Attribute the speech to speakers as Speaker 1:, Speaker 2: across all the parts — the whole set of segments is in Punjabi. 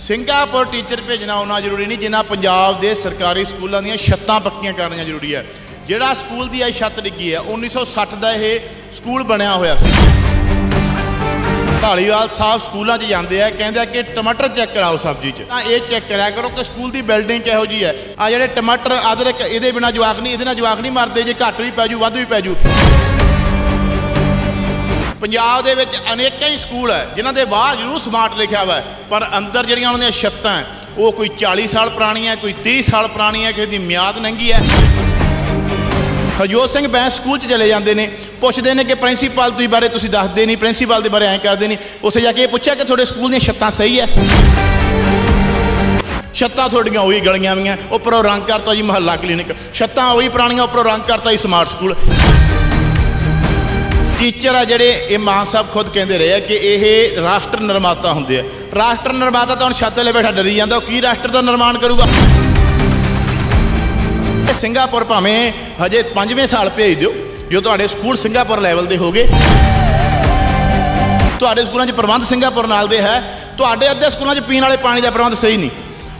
Speaker 1: ਸਿੰਗਾਪੁਰ ਟੀਚਰ ਭੇਜਣਾ ਉਹਨਾਂ ਜ਼ਰੂਰੀ ਨਹੀਂ ਜਿੰਨਾ ਪੰਜਾਬ ਦੇ ਸਰਕਾਰੀ ਸਕੂਲਾਂ ਦੀਆਂ ਛੱਤਾਂ ਪੱਕੀਆਂ ਕਰਨੀਆਂ ਜ਼ਰੂਰੀ ਹੈ ਜਿਹੜਾ ਸਕੂਲ ਦੀ ਇਹ ਛੱਤ ਡਿੱਗੀ ਹੈ 1960 ਦਾ ਇਹ ਸਕੂਲ ਬਣਿਆ ਹੋਇਆ ਸੀ ਢਾਲੀਵਾਲ ਸਾਹਿਬ ਸਕੂਲਾਂ 'ਚ ਜਾਂਦੇ ਆ ਕਹਿੰਦੇ ਆ ਕਿ ਟਮਾਟਰ ਚੈੱਕ ਕਰਾਓ ਸਬਜ਼ੀ 'ਚ ਤਾਂ ਇਹ ਚੈੱਕ ਕਰਿਆ ਕਰੋ ਕਿ ਸਕੂਲ ਦੀ ਬਿਲਡਿੰਗ ਕਿਹੋ ਜੀ ਹੈ ਆ ਜਿਹੜੇ ਟਮਾਟਰ ਅਦਰਕ ਇਹਦੇ ਬਿਨਾ ਜਵਾਕ ਨਹੀਂ ਇਹਦੇ ਨਾਲ ਜਵਾਕ ਨਹੀਂ ਮਰਦੇ ਜੇ ਘੱਟ ਵੀ ਪੈ ਜੂ ਵੱਧ ਵੀ ਪੈ ਜੂ ਪੰਜਾਬ ਦੇ ਵਿੱਚ ਅਨੇਕਾਂ ਹੀ ਸਕੂਲ ਹੈ ਜਿਨ੍ਹਾਂ ਦੇ ਬਾਹਰ ਜ਼ਰੂਰ ਸਮਾਰਟ ਲਿਖਿਆ ਹੋਇਆ ਪਰ ਅੰਦਰ ਜਿਹੜੀਆਂ ਉਹਨਾਂ ਦੀਆਂ ਛੱਤਾਂ ਉਹ ਕੋਈ 40 ਸਾਲ ਪੁਰਾਣੀਆਂ ਹੈ ਕੋਈ 30 ਸਾਲ ਪੁਰਾਣੀਆਂ ਹੈ ਕਿਸੇ ਦੀ ਮਿਆਦ ਲੰਘੀ ਹੈ ਹਰਜੋਤ ਸਿੰਘ ਬੈਂਸ ਸਕੂਲ 'ਚ ਚਲੇ ਜਾਂਦੇ ਨੇ ਪੁੱਛਦੇ ਨੇ ਕਿ ਪ੍ਰਿੰਸੀਪਲ ਤੁਸੀਂ ਬਾਰੇ ਤੁਸੀਂ ਦੱਸਦੇ ਨਹੀਂ ਪ੍ਰਿੰਸੀਪਲ ਦੇ ਬਾਰੇ ਐਂ ਕਰਦੇ ਨਹੀਂ ਉੱਥੇ ਜਾ ਕੇ ਇਹ ਪੁੱਛਿਆ ਕਿ ਤੁਹਾਡੇ ਸਕੂਲ ਦੀਆਂ ਛੱਤਾਂ ਸਹੀ ਹੈ ਛੱਤਾਂ ਤੁਹਾਡੀਆਂ ਉਹੀ ਗਲੀਆਂ ਵੀਆਂ ਉੱਪਰੋਂ ਰੰਗ ਕਰਤਾ ਜੀ ਮਹੱਲਾ ਕਲੀਨਿਕ ਛੱਤਾਂ ਉਹੀ ਪੁਰਾਣੀਆਂ ਉੱਪਰੋਂ ਰੰਗ ਕਰਤਾ ਜੀ ਸਮਾਰਟ ਸਕੂਲ ਟੀਚਰ ਆ ਜਿਹੜੇ ਇਹ ਮਾਨ ਸਾਹਿਬ ਖੁਦ ਕਹਿੰਦੇ ਰਹੇ ਆ ਕਿ ਇਹ ਰਾਸ਼ਟਰ ਨਿਰਮਾਤਾ ਹੁੰਦੇ ਆ ਰਾਸ਼ਟਰ ਨਿਰਮਾਤਾ ਤਾਂ ਹੁਣ ਛੱਤ ਤੇ ਬੈਠਾ ਡਰੀ ਜਾਂਦਾ ਉਹ ਕੀ ਰਾਸ਼ਟਰ ਦਾ ਨਿਰਮਾਣ ਕਰੂਗਾ ਸਿੰਗਾਪੁਰ ਭਾਵੇਂ ਹਜੇ 5ਵੇਂ ਸਾਲ ਭੇਜ ਦਿਓ ਜੋ ਤੁਹਾਡੇ ਸਕੂਲ ਸਿੰਗਾਪੁਰ ਲੈਵਲ ਦੇ ਹੋਗੇ ਤੁਹਾਡੇ ਸਕੂਲਾਂ 'ਚ ਪ੍ਰਬੰਧ ਸਿੰਗਾਪੁਰ ਨਾਲ ਦੇ ਹੈ ਤੁਹਾਡੇ ਅੱਧੇ ਸਕੂਲਾਂ 'ਚ ਪੀਣ ਵਾਲੇ ਪਾਣੀ ਦਾ ਪ੍ਰਬੰਧ ਸਹੀ ਨਹੀਂ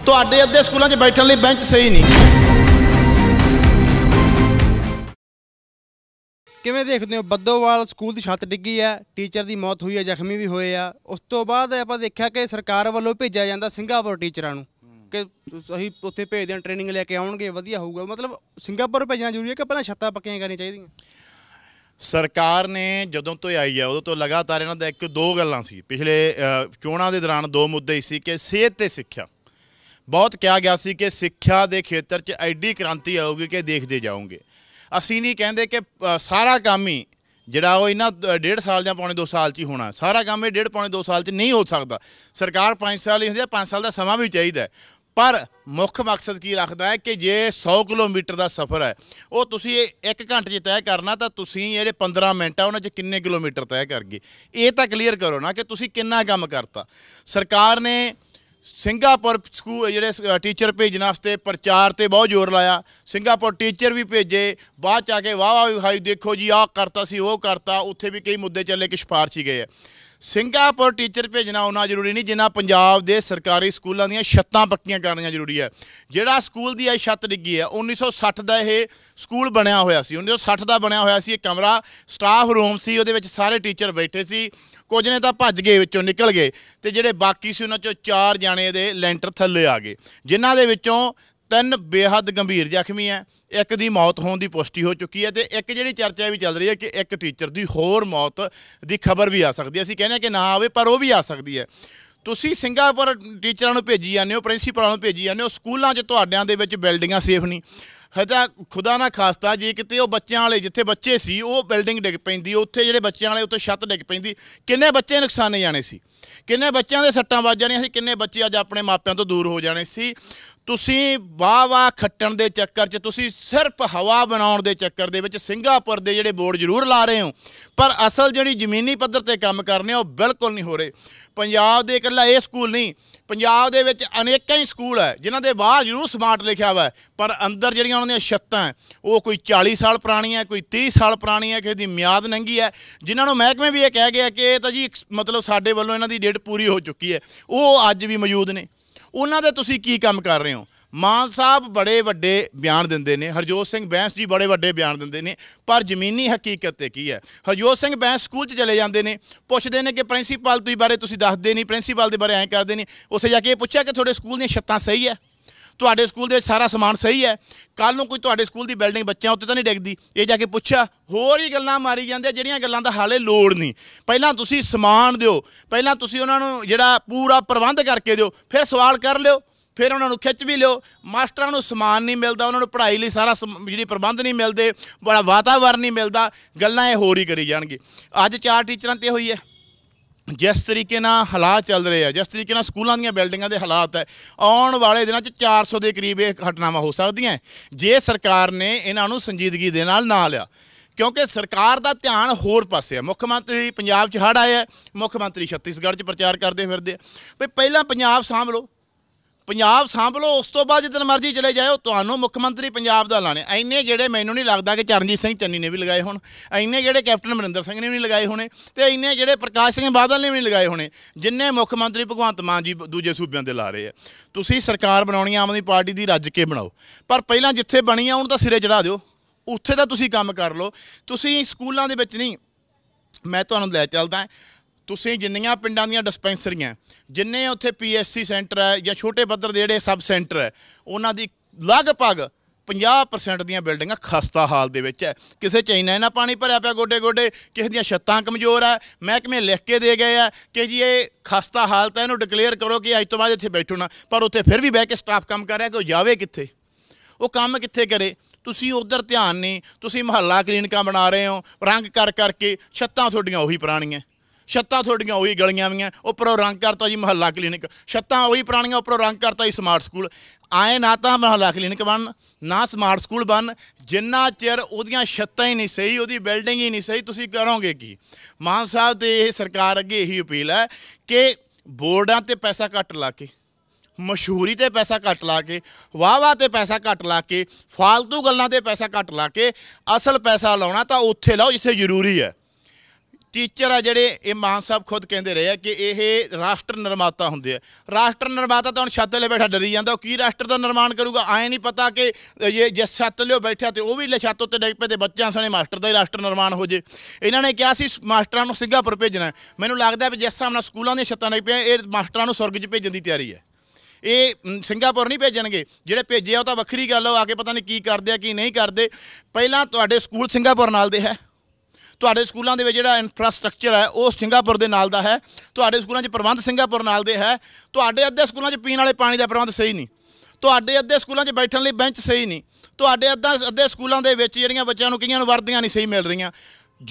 Speaker 1: ਤੁਹਾਡੇ ਅੱਧੇ ਸਕੂਲਾਂ 'ਚ ਬੈਠਣ ਲਈ ਬੈਂਚ ਸਹੀ ਨਹੀਂ ਕਿਵੇਂ ਦੇਖਦੇ ਹੋ ਬੱਦੋਵਾਲ ਸਕੂਲ ਦੀ ਛੱਤ ਡਿੱਗੀ ਹੈ ਟੀਚਰ ਦੀ ਮੌਤ ਹੋਈ ਹੈ ਜ਼ਖਮੀ ਵੀ ਹੋਏ ਆ ਉਸ ਤੋਂ ਬਾਅਦ ਆਪਾਂ ਦੇਖਿਆ ਕਿ ਸਰਕਾਰ ਵੱਲੋਂ ਭੇਜਿਆ ਜਾਂਦਾ ਸਿੰਗਾਪੁਰ ਟੀਚਰਾਂ ਨੂੰ ਕਿ ਅਸੀਂ ਉੱਥੇ ਭੇਜਦੇ ਹਾਂ ਟ੍ਰੇਨਿੰਗ ਲੈ ਕੇ ਆਉਣਗੇ ਵਧੀਆ ਹੋਊਗਾ ਮਤਲਬ ਸਿੰਗਾਪੁਰ ਭੇਜਣਾ ਜ਼ਰੂਰੀ ਹੈ ਕਿ ਪਹਿਲਾਂ ਛੱਤਾਂ ਪੱਕੀਆਂ ਕਰਨੀਆਂ ਚਾਹੀਦੀਆਂ ਸਰਕਾਰ ਨੇ ਜਦੋਂ ਤੋਂ ਆਈ ਹੈ ਉਦੋਂ ਤੋਂ ਲਗਾਤਾਰ ਇਹਨਾਂ ਦਾ ਇੱਕ ਦੋ ਗੱਲਾਂ ਸੀ ਪਿਛਲੇ ਚੋਣਾਂ ਦੇ ਦੌਰਾਨ ਦੋ ਮੁੱਦੇ ਸੀ ਕਿ ਸਿਹਤ ਤੇ ਸਿੱਖਿਆ ਬਹੁਤ ਕਿਹਾ ਗਿਆ ਸੀ ਕਿ ਸਿੱਖਿਆ ਦੇ ਖੇਤਰ 'ਚ ਐਡੀ ਕ੍ਰਾਂਤੀ ਆਊਗੀ ਕਿ ਦੇਖਦੇ ਜਾਓਗੇ ਅਸੀਂ ਨਹੀਂ ਕਹਿੰਦੇ ਕਿ ਸਾਰਾ ਕੰਮ ਹੀ ਜਿਹੜਾ ਉਹ ਇਹਨਾਂ ਡੇਢ ਸਾਲ ਜਾਂ ਪੌਣੇ 2 ਸਾਲ 'ਚ ਹੀ ਹੋਣਾ ਸਾਰਾ ਕੰਮ ਇਹ ਡੇਢ ਪੌਣੇ 2 ਸਾਲ 'ਚ ਨਹੀਂ ਹੋ ਸਕਦਾ ਸਰਕਾਰ 5 ਸਾਲ ਹੀ ਹੁੰਦੀ ਹੈ 5 ਸਾਲ ਦਾ ਸਮਾਂ ਵੀ ਚਾਹੀਦਾ ਪਰ ਮੁੱਖ ਮਕਸਦ ਕੀ ਰੱਖਦਾ ਹੈ ਕਿ ਜੇ 100 ਕਿਲੋਮੀਟਰ ਦਾ ਸਫ਼ਰ ਹੈ ਉਹ ਤੁਸੀਂ 1 ਘੰਟੇ 'ਚ ਤੈਅ ਕਰਨਾ ਤਾਂ ਤੁਸੀਂ ਜਿਹੜੇ 15 ਮਿੰਟ ਆ ਉਹਨਾਂ 'ਚ ਕਿੰਨੇ ਕਿਲੋਮੀਟਰ ਤੈਅ ਕਰਗੇ ਇਹ ਤਾਂ ਕਲੀਅਰ ਕਰੋ ਨਾ ਕਿ ਤੁਸੀਂ ਕਿੰਨਾ ਕੰਮ ਕਰਤਾ ਸਰਕਾਰ ਨੇ ਸਿੰਗਾਪੁਰ ਸਕੂਲ ਜਿਹੜੇ ਟੀਚਰ ਭੇਜਣ ਵਾਸਤੇ ਪ੍ਰਚਾਰ ਤੇ ਬਹੁਤ ਜ਼ੋਰ ਲਾਇਆ ਸਿੰਗਾਪੁਰ ਟੀਚਰ ਵੀ ਭੇਜੇ ਬਾਅਦ ਚ ਆ ਕੇ ਵਾਹ ਵਾਹ ਵਿਖਾਈ ਦੇਖੋ ਜੀ ਆਹ ਕਰਤਾ ਸੀ ਉਹ ਕਰਤਾ ਉੱਥੇ ਵੀ ਕਈ ਮੁੱਦੇ ਚੱਲੇ ਕਿ ਸਿਫਾਰਸ਼ ਹੀ ਗਏ ਸਿੰਗਾਪੁਰ ਟੀਚਰ ਭੇਜਣਾ ਉਹਨਾਂ ਜ਼ਰੂਰੀ ਨਹੀਂ ਜਿੰਨਾ ਪੰਜਾਬ ਦੇ ਸਰਕਾਰੀ ਸਕੂਲਾਂ ਦੀਆਂ ਛੱਤਾਂ ਪੱਕੀਆਂ ਕਰਨੀਆਂ ਜ਼ਰੂਰੀ ਹੈ ਜਿਹੜਾ ਸਕੂਲ ਦੀ ਇਹ ਛੱਤ ਡਿੱਗੀ ਹੈ 1960 ਦਾ ਇਹ ਸਕੂਲ ਬਣਿਆ ਹੋਇਆ ਸੀ 1960 ਦਾ ਬਣਿਆ ਹੋਇਆ ਸੀ ਇਹ ਕਮਰਾ ਸਟਾਫ ਰੂਮ ਸੀ ਉਹਦੇ ਵਿੱਚ ਸਾਰੇ ਟੀਚਰ ਬੈਠੇ ਸੀ ਕੁਝ ਨੇ ਤਾਂ ਭੱਜ ਗਏ ਵਿੱਚੋਂ ਨਿਕਲ ਗਏ ਤੇ ਜਿਹੜੇ ਬਾਕੀ ਸੀ ਉਹਨਾਂ ਚੋਂ ਚਾਰ ਜਾਣੇ ਦੇ ਲੈਂਟਰ ਥੱਲੇ ਆ ਗਏ ਜਿਨ੍ਹਾਂ ਦੇ ਵਿੱਚੋਂ ਤਿੰਨ ਬੇਹੱਦ ਗੰਭੀਰ ਜ਼ਖਮੀ ਹੈ ਇੱਕ ਦੀ ਮੌਤ ਹੋਣ ਦੀ ਪੁਸ਼ਟੀ ਹੋ ਚੁੱਕੀ ਹੈ ਤੇ ਇੱਕ ਜਿਹੜੀ ਚਰਚਾ ਵੀ ਚੱਲ ਰਹੀ ਹੈ ਕਿ ਇੱਕ ਟੀਚਰ ਦੀ ਹੋਰ ਮੌਤ ਦੀ ਖਬਰ ਵੀ ਆ ਸਕਦੀ ਹੈ ਅਸੀਂ ਕਹਿੰਦੇ ਕਿ ਨਾ ਆਵੇ ਪਰ ਉਹ ਵੀ ਆ ਸਕਦੀ ਹੈ ਤੁਸੀਂ ਸਿੰਗਾਪੁਰ ਟੀਚਰਾਂ ਨੂੰ ਭੇਜੀ ਜਾਂਦੇ ਹੋ ਪ੍ਰਿੰਸੀਪਲਾਂ ਨੂੰ ਭੇਜੀ ਜਾਂਦੇ ਹੋ ਸਕੂਲਾਂ 'ਚ ਤੁਹਾਡਿਆਂ ਦੇ ਵਿੱਚ ਬਿਲਡਿੰਗਾਂ ਸੇਫ ਨਹੀਂ ਹਜਾ ਖੁਦਾ ਨਾ ਖਾਸਤਾ ਜੇ ਕਿਤੇ ਉਹ ਬੱਚਿਆਂ ਵਾਲੇ ਜਿੱਥੇ ਬੱਚੇ ਸੀ ਉਹ ਬਿਲਡਿੰਗ ਡਿੱਗ ਪੈਂਦੀ ਉੱਥੇ ਜਿਹੜੇ ਬੱਚਿਆਂ ਵਾਲੇ ਉੱਤੇ ਛੱਤ ਡਿੱਗ ਪੈਂਦੀ ਕਿੰਨੇ ਬੱਚੇ ਨੁਕਸਾਨੇ ਜਾਣੇ ਸੀ ਕਿੰਨੇ ਬੱਚਿਆਂ ਦੇ ਸੱਟਾਂ ਵੱਜ ਜਾਣੀਆਂ ਸੀ ਕਿੰਨੇ ਬੱਚੇ ਅੱਜ ਆਪਣੇ ਮਾਪਿਆਂ ਤੋਂ ਦੂਰ ਹੋ ਜਾਣੇ ਸੀ ਤੁਸੀਂ ਵਾਹ-ਵਾਹ ਖੱਟਣ ਦੇ ਚੱਕਰ 'ਚ ਤੁਸੀਂ ਸਿਰਫ ਹਵਾ ਬਣਾਉਣ ਦੇ ਚੱਕਰ ਦੇ ਵਿੱਚ ਸਿੰਗਾਪੁਰ ਦੇ ਜਿਹੜੇ ਬੋਰਡ ਜ਼ਰੂਰ ਲਾ ਰਹੇ ਹੋ ਪਰ ਅਸਲ ਜਿਹੜੀ ਜ਼ਮੀਨੀ ਪੱਧਰ ਤੇ ਕੰਮ ਕਰਨੇ ਉਹ ਬਿਲਕੁਲ ਨਹੀਂ ਹੋ ਰਹੇ ਪੰਜਾਬ ਦੇ ਇਕੱਲਾ ਇਹ ਸਕੂਲ ਨਹੀਂ ਪੰਜਾਬ ਦੇ ਵਿੱਚ ਅਨੇਕਾਂ ਹੀ ਸਕੂਲ ਹੈ ਜਿਨ੍ਹਾਂ ਦੇ ਬਾਹਰ ਜ਼ਰੂਰ ਸਮਾਰਟ ਲਿਖਿਆ ਹੋਇਆ ਪਰ ਅੰਦਰ ਜਿਹੜੀਆਂ ਉਹਨਾਂ ਦੀਆਂ ਛੱਤਾਂ ਉਹ ਕੋਈ 40 ਸਾਲ ਪੁਰਾਣੀਆਂ ਹੈ ਕੋਈ 30 ਸਾਲ ਪੁਰਾਣੀਆਂ ਹੈ ਕਿਸੇ ਦੀ ਮਿਆਦ ਨੰਗੀ ਹੈ ਜਿਨ੍ਹਾਂ ਨੂੰ ਮਹਿਕਮੇ ਵੀ ਇਹ ਕਹਿ ਗਿਆ ਕਿ ਇਹ ਤਾਂ ਜੀ ਮਤਲਬ ਸਾਡੇ ਵੱਲੋਂ ਇਹਨਾਂ ਦੀ ਡੇਟ ਪੂਰੀ ਹੋ ਚੁੱਕੀ ਹੈ ਉਹ ਅੱਜ ਵੀ ਮੌਜੂਦ ਨੇ ਉਹਨਾਂ ਦੇ ਤੁਸੀਂ ਕੀ ਕੰਮ ਕਰ ਰਹੇ ਹੋ ਮਾਨ ਸਾਹਿਬ ਬੜੇ ਵੱਡੇ ਬਿਆਨ ਦਿੰਦੇ ਨੇ ਹਰਜੋਤ ਸਿੰਘ ਬੈਂਸ ਜੀ ਬੜੇ ਵੱਡੇ ਬਿਆਨ ਦਿੰਦੇ ਨੇ ਪਰ ਜ਼ਮੀਨੀ ਹਕੀਕਤ ਤੇ ਕੀ ਹੈ ਹਰਜੋਤ ਸਿੰਘ ਬੈਂਸ ਸਕੂਲ 'ਚ ਚਲੇ ਜਾਂਦੇ ਨੇ ਪੁੱਛਦੇ ਨੇ ਕਿ ਪ੍ਰਿੰਸੀਪਲ ਤੁਸੀਂ ਬਾਰੇ ਤੁਸੀਂ ਦੱਸਦੇ ਨਹੀਂ ਪ੍ਰਿੰਸੀਪਲ ਦੇ ਬਾਰੇ ਐਂ ਕਰਦੇ ਨਹੀਂ ਉੱਥੇ ਜਾ ਕੇ ਇਹ ਪੁੱਛਿਆ ਕਿ ਤੁਹਾਡੇ ਸਕੂਲ ਦੀਆਂ ਛੱਤਾਂ ਸਹੀ ਹੈ ਤੁਹਾਡੇ ਸਕੂਲ ਦੇ ਸਾਰਾ ਸਮਾਨ ਸਹੀ ਹੈ ਕੱਲ ਨੂੰ ਕੋਈ ਤੁਹਾਡੇ ਸਕੂਲ ਦੀ ਬਿਲਡਿੰਗ ਬੱਚਿਆਂ ਉੱਤੇ ਤਾਂ ਨਹੀਂ ਡਿੱਗਦੀ ਇਹ ਜਾ ਕੇ ਪੁੱਛਿਆ ਹੋਰ ਹੀ ਗੱਲਾਂ ਮਾਰੀ ਜਾਂਦੇ ਜਿਹੜੀਆਂ ਗੱਲਾਂ ਦਾ ਹਾਲੇ ਲੋੜ ਨਹੀਂ ਪਹਿਲਾਂ ਤੁਸੀਂ ਸਮਾਨ ਦਿਓ ਪਹਿਲਾਂ ਤੁਸੀਂ ਉਹਨਾਂ ਨੂੰ ਜਿਹੜਾ ਪੂਰਾ ਪ੍ਰਬੰਧ ਕਰਕੇ ਦਿਓ ਫਿਰ ਸਵਾਲ ਕਰ ਲਿਓ ਫਿਰ ਉਹਨਾਂ ਨੂੰ ਖਿੱਚ ਵੀ ਲਿਓ ਮਾਸਟਰਾਂ ਨੂੰ ਸਮਾਨ ਨਹੀਂ ਮਿਲਦਾ ਉਹਨਾਂ ਨੂੰ ਪੜ੍ਹਾਈ ਲਈ ਸਾਰਾ ਜਿਹੜੀ ਪ੍ਰਬੰਧ ਨਹੀਂ ਮਿਲਦੇ ਬੜਾ ਵਾਤਾਵਰਣ ਨਹੀਂ ਮਿਲਦਾ ਗੱਲਾਂ ਇਹ ਹੋਰ ਹੀ ਕਰੀ ਜਾਣਗੇ ਅੱਜ ਚਾਰ ਟੀਚਰਾਂ ਤੇ ਹੋਈ ਹੈ ਜਿਸ ਤਰੀਕੇ ਨਾਲ ਹਾਲਾਤ ਚੱਲ ਰਹੇ ਆ ਜਿਸ ਤਰੀਕੇ ਨਾਲ ਸਕੂਲਾਂ ਦੀਆਂ ਬਿਲਡਿੰਗਾਂ ਦੇ ਹਾਲਾਤ ਹੈ ਆਉਣ ਵਾਲੇ ਦਿਨਾਂ 'ਚ 400 ਦੇ ਕਰੀਬ ਇਹ ਘਟਨਾਵਾਂ ਹੋ ਸਕਦੀਆਂ ਜੇ ਸਰਕਾਰ ਨੇ ਇਹਨਾਂ ਨੂੰ ਸੰਜੀਦਗੀ ਦੇ ਨਾਲ ਨਾ ਲਿਆ ਕਿਉਂਕਿ ਸਰਕਾਰ ਦਾ ਧਿਆਨ ਹੋਰ ਪਾਸੇ ਹੈ ਮੁੱਖ ਮੰਤਰੀ ਪੰਜਾਬ 'ਚ ਹੜ ਆਇਆ ਮੁੱਖ ਮੰਤਰੀ ਛੱਤੀਸਗੜ੍ਹ 'ਚ ਪ੍ਰਚਾਰ ਕਰਦੇ ਫਿਰਦੇ ਆ ਵੀ ਪਹਿਲਾਂ ਪੰਜਾਬ ਸਾਂਭ ਲਓ ਪੰਜਾਬ ਸੰਭਲੋ ਉਸ ਤੋਂ ਬਾਅਦ ਜਿੱਦਨ ਮਰਜ਼ੀ ਚਲੇ ਜਾਓ ਤੁਹਾਨੂੰ ਮੁੱਖ ਮੰਤਰੀ ਪੰਜਾਬ ਦਾ ਲਾਣੇ ਐਨੇ ਜਿਹੜੇ ਮੈਨੂੰ ਨਹੀਂ ਲੱਗਦਾ ਕਿ ਚਰਨਜੀਤ ਸਿੰਘ ਚੰਨੀ ਨੇ ਵੀ ਲਗਾਏ ਹੋਣ ਐਨੇ ਜਿਹੜੇ ਕੈਪਟਨ ਅਮਰਿੰਦਰ ਸਿੰਘ ਨੇ ਵੀ ਨਹੀਂ ਲਗਾਏ ਹੋਣੇ ਤੇ ਐਨੇ ਜਿਹੜੇ ਪ੍ਰਕਾਸ਼ ਸਿੰਘ ਬਾਦਲ ਨੇ ਵੀ ਨਹੀਂ ਲਗਾਏ ਹੋਣੇ ਜਿੰਨੇ ਮੁੱਖ ਮੰਤਰੀ ਭਗਵੰਤ ਮਾਨ ਜੀ ਦੂਜੇ ਸੂਬਿਆਂ ਦੇ ਲਾ ਰਹੇ ਆ ਤੁਸੀਂ ਸਰਕਾਰ ਬਣਾਉਣੀ ਆਮ ਆਦਮੀ ਪਾਰਟੀ ਦੀ ਰੱਜ ਕੇ ਬਣਾਓ ਪਰ ਪਹਿਲਾਂ ਜਿੱਥੇ ਬਣੀ ਆ ਉਹਨੂੰ ਤਾਂ ਸਿਰੇ ਚੜਾ ਦਿਓ ਉੱਥੇ ਤਾਂ ਤੁਸੀਂ ਕੰਮ ਕਰ ਲਓ ਤੁਸੀਂ ਸਕੂਲਾਂ ਦੇ ਵਿੱਚ ਨਹੀਂ ਮੈਂ ਤੁਹਾਨੂੰ ਲੈ ਚੱਲਦਾ ਤੁਸੀਂ ਜਿੰਨੀਆਂ ਪਿੰਡਾਂ ਦੀਆਂ ਡਿਸਪੈਂਸਰੀਆਂ ਜਿੰਨੇ ਉੱਥੇ ਪੀਐਸਸੀ ਸੈਂਟਰ ਹੈ ਜਾਂ ਛੋਟੇ ਪੱਧਰ ਦੇ ਜਿਹੜੇ ਸਬ ਸੈਂਟਰ ਹੈ ਉਹਨਾਂ ਦੀ ਲਗਭਗ 50% ਦੀਆਂ ਬਿਲਡਿੰਗਾਂ ਖਸਤਾ ਹਾਲ ਦੇ ਵਿੱਚ ਹੈ ਕਿਸੇ ਚ ਇਹਨਾਂ ਪਾਣੀ ਭਰਿਆ ਪਿਆ ਗੋਡੇ ਗੋਡੇ ਕਿਸੇ ਦੀਆਂ ਛੱਤਾਂ ਕਮਜ਼ੋਰ ਆ ਮਹਿਕਮੇ ਲਿਖ ਕੇ ਦੇ ਗਏ ਆ ਕਿ ਜੀ ਇਹ ਖਸਤਾ ਹਾਲਤ ਹੈ ਇਹਨੂੰ ਡਿਕਲੇਅਰ ਕਰੋ ਕਿ ਅੱਜ ਤੋਂ ਬਾਅਦ ਇੱਥੇ ਬੈਠੋ ਨਾ ਪਰ ਉੱਥੇ ਫਿਰ ਵੀ ਬਹਿ ਕੇ ਸਟਾਫ ਕੰਮ ਕਰ ਰਿਹਾ ਕਿ ਉਹ ਜਾਵੇ ਕਿੱਥੇ ਉਹ ਕੰਮ ਕਿੱਥੇ ਕਰੇ ਤੁਸੀਂ ਉਧਰ ਧਿਆਨ ਨਹੀਂ ਤੁਸੀਂ ਮਹੱਲਾ ਕਲੀਨਿਕਾਂ ਬਣਾ ਰਹੇ ਹੋ ਰੰਗ ਕਰ ਕਰਕੇ ਛੱਤਾਂ ਤੁਹਾਡੀਆਂ ਉਹੀ ਪੁਰਾਣੀਆਂ ਛੱਤਾਂ ਤੁਹਾਡੀਆਂ ਉਹੀ ਗਲੀਆਂ ਵੀਆਂ ਉੱਪਰੋਂ ਰੰਗ ਕਰਤਾ ਜੀ ਮਹੱਲਾ ਕਲੀਨਿਕ ਛੱਤਾਂ ਉਹੀ ਪੁਰਾਣੀਆਂ ਉੱਪਰੋਂ ਰੰਗ ਕਰਤਾ ਜੀ ਸਮਾਰਟ ਸਕੂਲ ਆਏ ਨਾ ਤਾਂ ਮਹੱਲਾ ਕਲੀਨਿਕ ਬਣ ਨਾ ਸਮਾਰਟ ਸਕੂਲ ਬਣ ਜਿੰਨਾ ਚਿਰ ਉਹਦੀਆਂ ਛੱਤਾਂ ਹੀ ਨਹੀਂ ਸਹੀ ਉਹਦੀ ਬਿਲਡਿੰਗ ਹੀ ਨਹੀਂ ਸਹੀ ਤੁਸੀਂ ਕਰੋਗੇ ਕੀ ਮਾਨ ਸਾਹਿਬ ਤੇ ਇਹ ਸਰਕਾਰ ਅੱਗੇ ਇਹੀ ਅਪੀਲ ਹੈ ਕਿ ਬੋਰਡਾਂ ਤੇ ਪੈਸਾ ਘੱਟ ਲਾ ਕੇ ਮਸ਼ਹੂਰੀ ਤੇ ਪੈਸਾ ਘੱਟ ਲਾ ਕੇ ਵਾਵਾ ਤੇ ਪੈਸਾ ਘੱਟ ਲਾ ਕੇ ਫਾਲਤੂ ਗੱਲਾਂ ਤੇ ਪੈਸਾ ਘੱਟ ਲਾ ਕੇ ਅਸਲ ਪੈਸਾ ਲਾਉਣਾ ਤਾਂ ਉੱਥੇ ਲਾਓ ਜਿੱਥੇ ਜ਼ਰੂਰੀ ਹੈ ਟੀਚਰ ਆ ਜਿਹੜੇ ਇਹ ਮਾਨ ਸਾਹਿਬ ਖੁਦ ਕਹਿੰਦੇ ਰਹੇ ਆ ਕਿ ਇਹ ਰਾਸ਼ਟਰ ਨਿਰਮਾਤਾ ਹੁੰਦੇ ਆ ਰਾਸ਼ਟਰ ਨਿਰਮਾਤਾ ਤਾਂ ਹੁਣ ਛੱਤ ਲੈ ਬੈਠਾ ਡਰੀ ਜਾਂਦਾ ਉਹ ਕੀ ਰਾਸ਼ਟਰ ਦਾ ਨਿਰਮਾਣ ਕਰੂਗਾ ਆਏ ਨਹੀਂ ਪਤਾ ਕਿ ਜੇ ਜਿਸ ਛੱਤ ਲਿਓ ਬੈਠਿਆ ਤੇ ਉਹ ਵੀ ਲੈ ਛੱਤ ਉੱਤੇ ਡਿੱਗ ਪਏ ਤੇ ਬੱਚਿਆਂ ਸਣੇ ਮਾਸਟਰ ਦਾ ਹੀ ਰਾਸ਼ਟਰ ਨਿਰਮਾਣ ਹੋ ਜੇ ਇਹਨਾਂ ਨੇ ਕਿਹਾ ਸੀ ਮਾਸਟਰਾਂ ਨੂੰ ਸਿੰਗਾਪੁਰ ਭੇਜਣਾ ਮੈਨੂੰ ਲੱਗਦਾ ਵੀ ਜਿਸ ਹਿਸਾਬ ਨਾਲ ਸਕੂਲਾਂ ਦੀਆਂ ਛੱਤਾਂ ਡਿੱਗ ਪਈਆਂ ਇਹ ਮਾਸਟਰਾਂ ਨੂੰ ਸਵਰਗ 'ਚ ਭੇਜਣ ਦੀ ਤਿਆਰੀ ਹੈ ਇਹ ਸਿੰਗਾਪੁਰ ਨਹੀਂ ਭੇਜਣਗੇ ਜਿਹੜੇ ਭੇਜਿਆ ਉਹ ਤਾਂ ਵੱਖਰੀ ਗੱਲ ਆ ਕੇ ਪਤਾ ਨਹੀਂ ਕੀ ਕਰਦੇ ਆ ਕੀ ਨਹੀਂ ਕਰਦੇ ਪਹਿਲਾਂ ਤੁਹਾਡੇ ਸਕੂਲ ਸਿੰਗਾਪੁਰ ਨਾਲ ਦੇ ਹੈ ਤੁਹਾਡੇ ਸਕੂਲਾਂ ਦੇ ਵਿੱਚ ਜਿਹੜਾ ਇਨਫਰਾਸਟ੍ਰਕਚਰ ਹੈ ਉਹ ਸਿੰਗਾਪੁਰ ਦੇ ਨਾਲ ਦਾ ਹੈ ਤੁਹਾਡੇ ਸਕੂਲਾਂ 'ਚ ਪ੍ਰਬੰਧ ਸਿੰਗਾਪੁਰ ਨਾਲ ਦੇ ਹੈ ਤੁਹਾਡੇ ਅੱਧੇ ਸਕੂਲਾਂ 'ਚ ਪੀਣ ਵਾਲੇ ਪਾਣੀ ਦਾ ਪ੍ਰਬੰਧ ਸਹੀ ਨਹੀਂ ਤੁਹਾਡੇ ਅੱਧੇ ਸਕੂਲਾਂ 'ਚ ਬੈਠਣ ਲਈ ਬੈਂਚ ਸਹੀ ਨਹੀਂ ਤੁਹਾਡੇ ਅੱਧਾ ਅੱਧੇ ਸਕੂਲਾਂ ਦੇ ਵਿੱਚ ਜਿਹੜੀਆਂ ਬੱਚਿਆਂ ਨੂੰ ਕਈਆਂ ਨੂੰ ਵਰਦੀਆਂ ਨਹੀਂ ਸਹੀ ਮਿਲ ਰਹੀਆਂ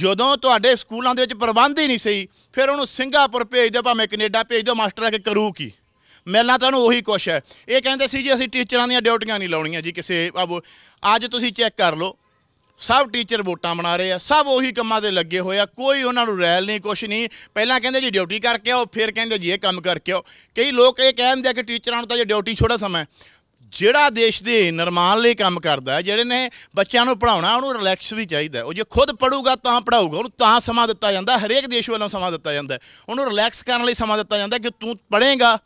Speaker 1: ਜਦੋਂ ਤੁਹਾਡੇ ਸਕੂਲਾਂ ਦੇ ਵਿੱਚ ਪ੍ਰਬੰਧ ਹੀ ਨਹੀਂ ਸਹੀ ਫਿਰ ਉਹਨੂੰ ਸਿੰਗਾਪੁਰ ਭੇਜ ਦਿਓ ਭਾਵੇਂ ਕੈਨੇਡਾ ਭੇਜ ਦਿਓ ਮਾਸਟਰ ਆ ਕੇ ਕਰੂ ਕੀ ਮੈਨਾਂ ਤੁਹਾਨੂੰ ਉਹੀ ਕੁਛ ਹੈ ਇਹ ਕਹਿੰਦੇ ਸੀ ਜੀ ਅਸੀਂ ਟੀਚਰਾਂ ਦੀਆਂ ਡਿਊਟੀਆਂ ਨਹੀਂ ਲਾਉਣੀਆਂ ਜੀ ਕਿਸੇ ਅੱਜ ਤੁਸੀਂ ਚੈੱਕ ਕਰ ਲਓ ਸਭ ਟੀਚਰ ਵੋਟਾਂ ਬਣਾ ਰਹੇ ਆ ਸਭ ਉਹੀ ਕੰਮਾਂ ਤੇ ਲੱਗੇ ਹੋਏ ਆ ਕੋਈ ਉਹਨਾਂ ਨੂੰ ਰੈਲ ਨਹੀਂ ਕੁਛ ਨਹੀਂ ਪਹਿਲਾਂ ਕਹਿੰਦੇ ਜੀ ਡਿਊਟੀ ਕਰਕੇ ਆਓ ਫਿਰ ਕਹਿੰਦੇ ਜੀ ਇਹ ਕੰਮ ਕਰਕੇ ਆਓ ਕਈ ਲੋਕ ਇਹ ਕਹਿੰਦੇ ਆ ਕਿ ਟੀਚਰਾਂ ਨੂੰ ਤਾਂ ਜੇ ਡਿਊਟੀ ਛੋੜਾ ਸਮਾਂ ਜਿਹੜਾ ਦੇਸ਼ ਦੇ ਨਿਰਮਾਣ ਲਈ ਕੰਮ ਕਰਦਾ ਹੈ ਜਿਹੜੇ ਨੇ ਬੱਚਿਆਂ ਨੂੰ ਪੜਾਉਣਾ ਉਹਨੂੰ ਰਿਲੈਕਸ ਵੀ ਚਾਹੀਦਾ ਉਹ ਜੇ ਖੁਦ ਪੜੂਗਾ ਤਾਂ ਪੜਾਊਗਾ ਉਹਨੂੰ ਤਾਂ ਸਮਾਂ ਦਿੱਤਾ ਜਾਂਦਾ ਹਰੇਕ ਦੇਸ਼ ਵੱਲੋਂ ਸਮਾਂ ਦਿੱਤਾ ਜਾਂਦਾ ਉਹਨੂੰ ਰਿਲੈਕਸ ਕਰਨ ਲਈ ਸਮਾਂ ਦਿੱਤਾ ਜਾਂਦਾ ਕਿ ਤੂੰ ਪੜੇਗਾ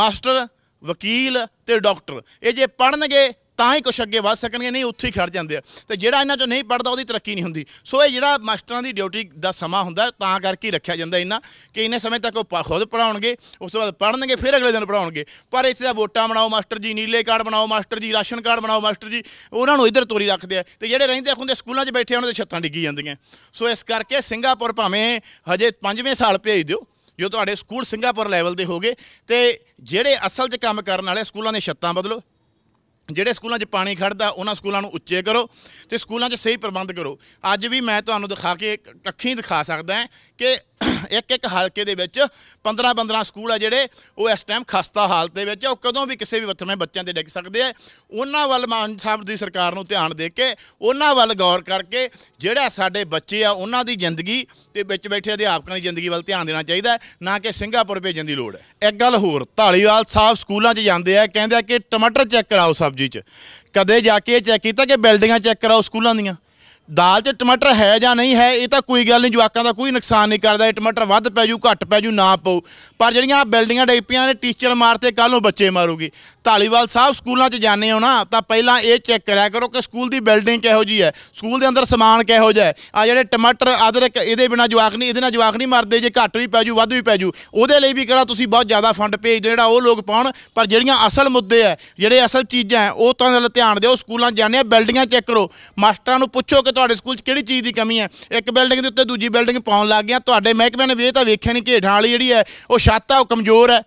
Speaker 1: ਮਾਸਟਰ ਵਕੀਲ ਤੇ ਡਾਕਟਰ ਇਹ ਜੇ ਪੜਨਗੇ ਤਾਂ ਹੀ ਕੁਛ ਅੱਗੇ ਵਧ ਸਕਣਗੇ ਨਹੀਂ ਉੱਥੇ ਹੀ ਖੜ ਜਾਂਦੇ ਆ ਤੇ ਜਿਹੜਾ ਇਹਨਾਂ ਚੋਂ ਨਹੀਂ ਪੜਦਾ ਉਹਦੀ ਤਰੱਕੀ ਨਹੀਂ ਹੁੰਦੀ ਸੋ ਇਹ ਜਿਹੜਾ ਮਾਸਟਰਾਂ ਦੀ ਡਿਊਟੀ ਦਾ ਸਮਾਂ ਹੁੰਦਾ ਤਾਂ ਕਰਕੇ ਰੱਖਿਆ ਜਾਂਦਾ ਇਹਨਾਂ ਕਿ ਇਹਨੇ ਸਮੇਂ ਤੱਕ ਉਹ ਖੁਦ ਪੜਾਉਣਗੇ ਉਸ ਤੋਂ ਬਾਅਦ ਪੜਨਗੇ ਫਿਰ ਅਗਲੇ ਦਿਨ ਪੜਾਉਣਗੇ ਪਰ ਇੱਥੇ ਦਾ ਵੋਟਾਂ ਬਣਾਓ ਮਾਸਟਰ ਜੀ ਨੀਲੇ ਕਾਰਡ ਬਣਾਓ ਮਾਸਟਰ ਜੀ ਰਾਸ਼ਨ ਕਾਰਡ ਬਣਾਓ ਮਾਸਟਰ ਜੀ ਉਹਨਾਂ ਨੂੰ ਇੱਧਰ ਤੋਰੀ ਰੱਖਦੇ ਆ ਤੇ ਜਿਹੜੇ ਰਹਿੰਦੇ ਹੁੰਦੇ ਸਕੂਲਾਂ 'ਚ ਬੈਠੇ ਉਹਨਾਂ ਦੇ ਛੱਤਾਂ ਡਿੱਗੀ ਜਾਂਦੀਆਂ ਸੋ ਇਸ ਕਰਕੇ ਸਿੰਗਾਪੁਰ ਭਾਵੇਂ ਹਜੇ 5ਵੇਂ ਸਾਲ ਭੇਜ ਦਿਓ ਜੋ ਤੁਹਾਡੇ ਸਕੂਲ ਸਿੰਗਾਪੁਰ ਲੈਵਲ ਦੇ ਹੋਗੇ ਤੇ ਜਿਹੜੇ ਅਸਲ 'ਚ ਕੰਮ ਕਰਨ ਵਾਲੇ ਸਕੂਲਾਂ ਦੇ ਛੱਤਾਂ ਬਦਲੋ ਜਿਹੜੇ ਸਕੂਲਾਂ 'ਚ ਪਾਣੀ ਖੜਦਾ ਉਹਨਾਂ ਸਕੂਲਾਂ ਨੂੰ ਉੱਚੇ ਕਰੋ ਤੇ ਸਕੂਲਾਂ 'ਚ ਸਹੀ ਪ੍ਰਬੰਧ ਕਰੋ ਅੱਜ ਵੀ ਮੈਂ ਤੁਹਾਨੂੰ ਦਿਖਾ ਕੇ ਕੱਖੀ ਦਿਖਾ ਸਕਦਾ ਕਿ ਇੱਕ ਇੱਕ ਹਲਕੇ ਦੇ ਵਿੱਚ 15-15 ਸਕੂਲ ਆ ਜਿਹੜੇ ਉਹ ਇਸ ਟਾਈਮ ਖਸਤਾ ਹਾਲਤ ਦੇ ਵਿੱਚ ਉਹ ਕਦੋਂ ਵੀ ਕਿਸੇ ਵੀ ਵਤਮੇ ਬੱਚਿਆਂ ਦੇ ਡਿੱਗ ਸਕਦੇ ਆ ਉਹਨਾਂ ਵੱਲ ਮਾਨ ਸਾਹਿਬ ਦੀ ਸਰਕਾਰ ਨੂੰ ਧਿਆਨ ਦੇ ਕੇ ਉਹਨਾਂ ਵੱਲ ਗੌਰ ਕਰਕੇ ਜਿਹੜਾ ਸਾਡੇ ਬੱਚੇ ਆ ਉਹਨਾਂ ਦੀ ਜ਼ਿੰਦਗੀ ਤੇ ਵਿੱਚ ਬੈਠੇ ਅਧਿਆਪਕਾਂ ਦੀ ਜ਼ਿੰਦਗੀ ਵੱਲ ਧਿਆਨ ਦੇਣਾ ਚਾਹੀਦਾ ਨਾ ਕਿ ਸਿੰਗਾਪੁਰ ਭੇਜਣ ਦੀ ਲੋੜ ਹੈ ਇੱਕ ਗੱਲ ਹੋਰ ਢਾਲੀਵਾਲ ਸਾਹਿਬ ਸਕੂਲਾਂ 'ਚ ਜਾਂਦੇ ਆ ਕਹਿੰਦੇ ਆ ਕਿ ਟਮਾਟਰ ਚੈੱਕ ਕਰਾਓ ਸਬਜ਼ੀ 'ਚ ਕਦੇ ਜਾ ਕੇ ਚੈੱਕ ਕੀਤਾ ਕਿ ਬਿਲਡਿੰਗਾਂ ਚੈੱਕ ਕਰਾਓ ਸਕੂਲਾਂ ਦੀਆਂ ਦਾਲ 'ਚ ਟਮਾਟਰ ਹੈ ਜਾਂ ਨਹੀਂ ਹੈ ਇਹ ਤਾਂ ਕੋਈ ਗੱਲ ਨਹੀਂ ਜਵਾਕਾਂ ਦਾ ਕੋਈ ਨੁਕਸਾਨ ਨਹੀਂ ਕਰਦਾ ਇਹ ਟਮਾਟਰ ਵੱਧ ਪੈ ਜੂ ਘੱਟ ਪੈ ਜੂ ਨਾ ਪਾਉ ਪਰ ਜਿਹੜੀਆਂ ਆ ਬਿਲਡਿੰਗਾਂ ਡੈਪੀਆਂ ਨੇ ਟੀਚਰ ਮਾਰਤੇ ਕੱਲ ਨੂੰ ਬੱਚੇ ਮਾਰੂਗੀ ਢਾਲੀਵਾਲ ਸਾਹਿਬ ਸਕੂਲਾਂ 'ਚ ਜਾਣੇ ਹੋ ਨਾ ਤਾਂ ਪਹਿਲਾਂ ਇਹ ਚੈੱਕ ਕਰਿਆ ਕਰੋ ਕਿ ਸਕੂਲ ਦੀ ਬਿਲਡਿੰਗ ਕਿਹੋ ਜੀ ਹੈ ਸਕੂਲ ਦੇ ਅੰਦਰ ਸਮਾਨ ਕਿਹੋ ਜਿਹਾ ਹੈ ਆ ਜਿਹੜੇ ਟਮਾਟਰ ਅਦਰਕ ਇਹਦੇ ਬਿਨਾ ਜਵਾਕ ਨਹੀਂ ਇਹਦੇ ਨਾਲ ਜਵਾਕ ਨਹੀਂ ਮਰਦੇ ਜੇ ਘੱਟ ਵੀ ਪੈ ਜੂ ਵੱਧ ਵੀ ਪੈ ਜੂ ਉਹਦੇ ਲਈ ਵੀ ਕਿਹੜਾ ਤੁਸੀਂ ਬਹੁਤ ਜ਼ਿਆਦਾ ਫੰਡ ਭੇਜ ਦਿਓ ਜਿਹੜਾ ਉਹ ਲੋਕ ਪਾਉਣ ਪਰ ਜਿਹੜੀਆਂ ਅਸਲ ਮੁੱਦੇ ਹੈ ਜਿਹੜੇ ਅਸਲ ਚੀਜ਼ਾਂ ਉਹ ਤਾਂ ਧਿਆਨ ਦਿਓ ਸਕੂਲਾਂ ਜਾਣੇ ਬਿਲਡਿੰਗਾਂ ਚੈੱਕ ਕਰੋ ਮਾਸਟਰਾਂ ਨੂੰ ਪੁੱਛੋ ਕਿ ਤੁਹਾਡੇ ਸਕੂਲ 'ਚ ਕਿਹੜੀ ਚੀਜ਼ ਦੀ ਕਮੀ ਹੈ ਇੱਕ ਬਿਲਡਿੰਗ ਦੇ ਉੱਤੇ ਦੂਜੀ ਬਿਲਡਿੰਗ ਪਾਉਣ ਲੱਗ ਗਿਆ ਤੁਹਾਡੇ ਮਹਿਕਮੇ ਨੇ ਵੀ ਇਹ ਤਾਂ ਵੇਖਿਆ ਨਹੀਂ ਕਿ ਢਾਲ ਜਿਹੜੀ ਹੈ ਉਹ ਛੱਤ ਆ ਉਹ ਕਮਜ਼ੋਰ ਹੈ